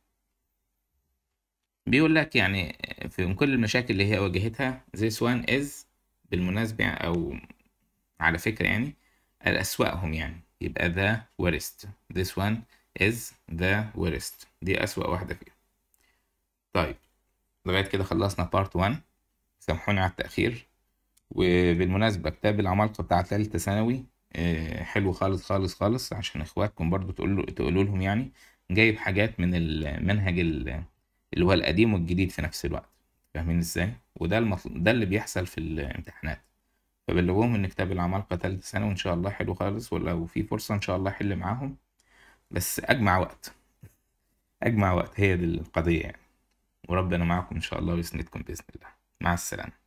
بيقول لك يعني في كل المشاكل اللي هي واجهتها this one is بالمناسبة أو على فكرة يعني الأسوأهم يعني يبقى the worst this one is the worst دي أسوأ واحدة فيهم طيب لغاية كده خلصنا part 1 سامحوني على التأخير وبالمناسبة كتاب العمالقة بتاع تالتة ثانوي آه، حلو خالص خالص خالص عشان اخواتكم برضو تقولوا تقولوا لهم يعني جايب حاجات من المنهج اللي هو القديم والجديد في نفس الوقت فاهمين ازاي وده المطل... ده اللي بيحصل في الامتحانات فبلغوهم ان كتاب العمالقه تالت سنة وان شاء الله حلو خالص ولو في فرصة ان شاء الله احل معاهم بس اجمع وقت اجمع وقت هي دي القضية يعني وربنا معاكم ان شاء الله ويسندكم باذن الله مع السلامة